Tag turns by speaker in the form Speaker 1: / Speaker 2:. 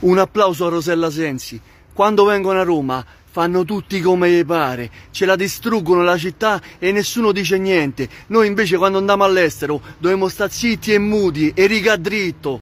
Speaker 1: Un applauso a Rosella Sensi. Quando vengono a Roma fanno tutti come gli pare, ce la distruggono la città e nessuno dice niente. Noi invece quando andiamo all'estero dobbiamo stare zitti e muti e riga dritto.